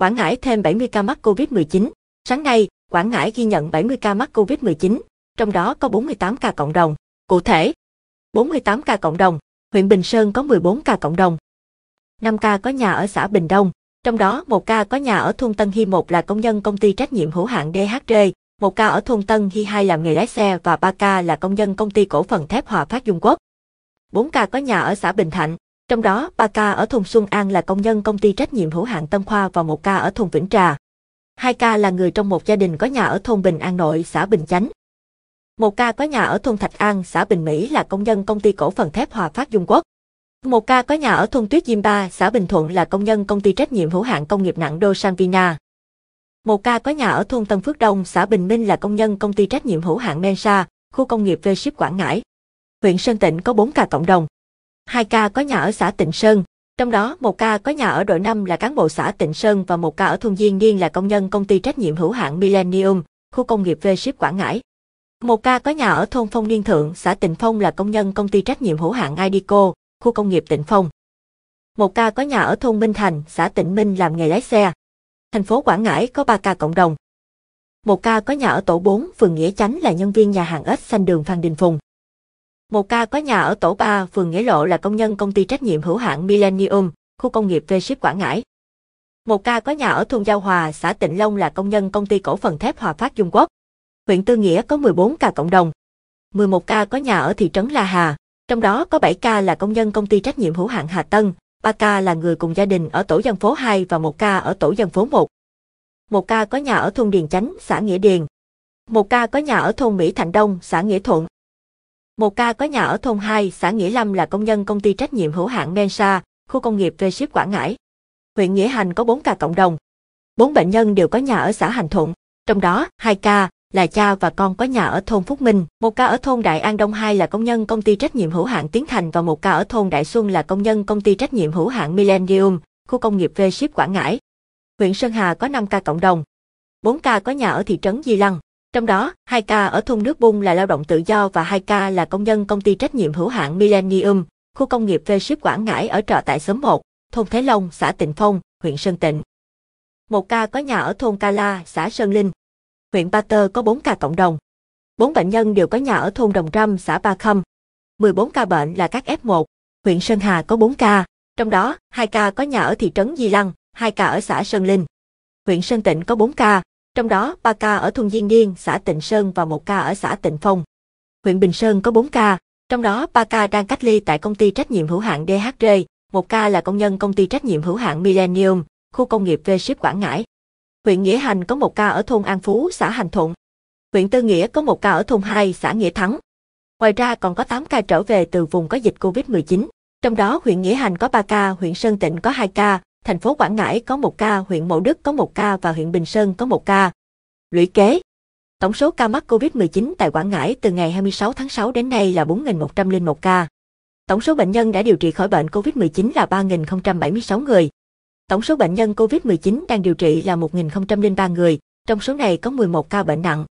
Quảng Ngãi thêm 70 ca mắc COVID-19. Sáng nay, Quảng Ngãi ghi nhận 70 ca mắc COVID-19, trong đó có 48 ca cộng đồng. Cụ thể, 48 ca cộng đồng, huyện Bình Sơn có 14 ca cộng đồng. 5 ca có nhà ở xã Bình Đông, trong đó một ca có nhà ở thôn Tân Hy 1 là công nhân công ty trách nhiệm hữu hạn DHD, một ca ở thôn Tân Hy 2 làm nghề lái xe và 3 ca là công nhân công ty cổ phần thép Hòa Phát Dung Quốc. 4 ca có nhà ở xã Bình Thạnh, trong đó, 3 ca ở thôn Xuân An là công nhân công ty trách nhiệm hữu hạn Tân Khoa và một ca ở thôn Vĩnh Trà. Hai ca là người trong một gia đình có nhà ở thôn Bình An Nội, xã Bình Chánh. Một ca có nhà ở thôn Thạch An, xã Bình Mỹ là công nhân công ty cổ phần thép Hòa Phát Dung Quốc. Một ca có nhà ở thôn Tuyết Diêm Ba, xã Bình Thuận là công nhân công ty trách nhiệm hữu hạn công nghiệp nặng Đô Sang Vina. Một ca có nhà ở thôn Tân Phước Đông, xã Bình Minh là công nhân công ty trách nhiệm hữu hạn Mensa, khu công nghiệp V-Ship Quảng Ngãi. Huyện Sơn Tịnh có 4 ca cộng đồng hai ca có nhà ở xã Tịnh Sơn, trong đó một ca có nhà ở đội 5 là cán bộ xã Tịnh Sơn và một ca ở thôn Diên Niên là công nhân công ty trách nhiệm hữu hạn Millennium, khu công nghiệp V ship Quảng Ngãi. Một ca có nhà ở thôn Phong Niên Thượng, xã Tịnh Phong là công nhân công ty trách nhiệm hữu hạn Idico, khu công nghiệp Tịnh Phong. Một ca có nhà ở thôn Minh Thành, xã Tịnh Minh làm nghề lái xe. Thành phố Quảng Ngãi có 3 ca cộng đồng. Một ca có nhà ở tổ 4, phường Nghĩa Chánh là nhân viên nhà hàng ếch xanh đường Phan Đình Phùng. Một ca có nhà ở tổ 3 phường Nghĩa Lộ là công nhân công ty trách nhiệm hữu hạn Millennium, khu công nghiệp V ship Quảng Ngãi. Một ca có nhà ở thôn Giao Hòa, xã Tịnh Long là công nhân công ty cổ phần thép Hòa Phát Trung Quốc. Huyện Tư Nghĩa có 14 ca cộng đồng. 11 ca có nhà ở thị trấn La Hà, trong đó có 7 ca là công nhân công ty trách nhiệm hữu hạn Hà Tân, 3 ca là người cùng gia đình ở tổ dân phố 2 và 1 ca ở tổ dân phố 1. một ca có nhà ở thôn Điền Chánh, xã Nghĩa Điền. một ca có nhà ở thôn Mỹ Thạnh Đông, xã Nghĩa Thuận. Một ca có nhà ở thôn 2, xã Nghĩa Lâm là công nhân công ty trách nhiệm hữu hạn Mensa, khu công nghiệp về ship Quảng Ngãi. Huyện Nghĩa Hành có 4 ca cộng đồng. 4 bệnh nhân đều có nhà ở xã Hành Thuận, trong đó 2 ca là cha và con có nhà ở thôn Phúc Minh, một ca ở thôn Đại An Đông 2 là công nhân công ty trách nhiệm hữu hạn Tiến Thành và một ca ở thôn Đại Xuân là công nhân công ty trách nhiệm hữu hạn Millennium, khu công nghiệp về ship Quảng Ngãi. Huyện Sơn Hà có 5 ca cộng đồng. 4 ca có nhà ở thị trấn Di Lăng. Trong đó, 2 ca ở thôn nước Bung là lao động tự do và 2 ca là công nhân công ty trách nhiệm hữu hạn Millennium, khu công nghiệp V ship Quảng Ngãi ở trọ tại xóm 1, thôn Thế Long, xã Tịnh Phong, huyện Sơn Tịnh. Một ca có nhà ở thôn Ca La, xã Sơn Linh. Huyện Ba Tơ có 4 ca cộng đồng. 4 bệnh nhân đều có nhà ở thôn Đồng Trâm, xã Ba Khâm. 14 ca bệnh là các F1. Huyện Sơn Hà có 4 ca, trong đó 2 ca có nhà ở thị trấn Di Lăng, 2 ca ở xã Sơn Linh. Huyện Sơn Tịnh có 4 ca, trong đó 3 ca ở thôn Diên Niên, xã Tịnh Sơn và 1 ca ở xã Tịnh Phong. Huyện Bình Sơn có 4 ca, trong đó 3 ca đang cách ly tại công ty trách nhiệm hữu hạn DHR, 1 ca là công nhân công ty trách nhiệm hữu hạn Millennium, khu công nghiệp V ship Quảng Ngãi. Huyện Nghĩa Hành có 1 ca ở thôn An Phú, xã Hành Thuận. Huyện Tư Nghĩa có 1 ca ở thôn 2, xã Nghĩa Thắng. Ngoài ra còn có 8 ca trở về từ vùng có dịch COVID-19, trong đó huyện Nghĩa Hành có 3 ca, huyện Sơn Tịnh có 2 ca, thành phố Quảng Ngãi có một ca, huyện Mộ Đức có một ca và huyện Bình Sơn có một ca. Lũy kế, tổng số ca mắc COVID-19 tại Quảng Ngãi từ ngày 26 tháng 6 đến nay là 4.101 ca. Tổng số bệnh nhân đã điều trị khỏi bệnh COVID-19 là 3.076 người. Tổng số bệnh nhân COVID-19 đang điều trị là 1.003 người, trong số này có 11 ca bệnh nặng.